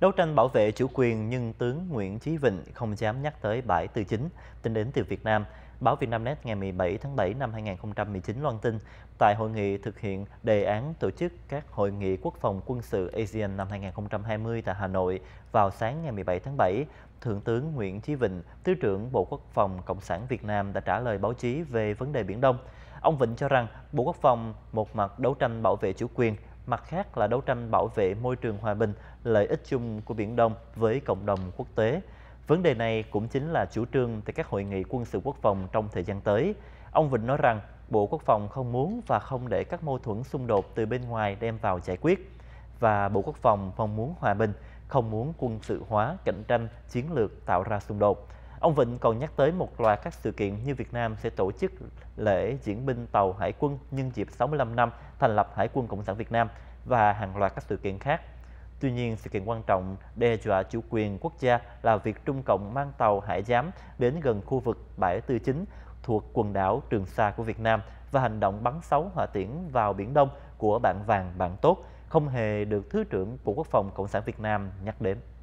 Đấu tranh bảo vệ chủ quyền nhưng tướng Nguyễn Chí Vịnh không dám nhắc tới bãi từ chính. Tính đến từ Việt Nam, báo Việt Nam Net ngày 17 tháng 7 năm 2019 loan tin tại hội nghị thực hiện đề án tổ chức các hội nghị quốc phòng quân sự ASEAN năm 2020 tại Hà Nội vào sáng ngày 17 tháng 7, Thượng tướng Nguyễn Chí Vịnh, Thứ trưởng Bộ Quốc phòng Cộng sản Việt Nam đã trả lời báo chí về vấn đề Biển Đông. Ông Vịnh cho rằng Bộ Quốc phòng một mặt đấu tranh bảo vệ chủ quyền, mặt khác là đấu tranh bảo vệ môi trường hòa bình, lợi ích chung của Biển Đông với cộng đồng quốc tế. Vấn đề này cũng chính là chủ trương tại các hội nghị quân sự quốc phòng trong thời gian tới. Ông Vịnh nói rằng Bộ Quốc phòng không muốn và không để các mâu thuẫn xung đột từ bên ngoài đem vào giải quyết. Và Bộ Quốc phòng mong muốn hòa bình, không muốn quân sự hóa, cạnh tranh, chiến lược tạo ra xung đột. Ông Vịnh còn nhắc tới một loạt các sự kiện như Việt Nam sẽ tổ chức lễ diễn binh tàu hải quân nhân dịp 65 năm thành lập Hải quân Cộng sản Việt Nam và hàng loạt các sự kiện khác. Tuy nhiên, sự kiện quan trọng đe dọa chủ quyền quốc gia là việc Trung Cộng mang tàu hải giám đến gần khu vực bãi tư chính thuộc quần đảo Trường Sa của Việt Nam và hành động bắn sáu hỏa tiễn vào Biển Đông của bạn vàng bạn tốt không hề được Thứ trưởng Bộ Quốc phòng Cộng sản Việt Nam nhắc đến.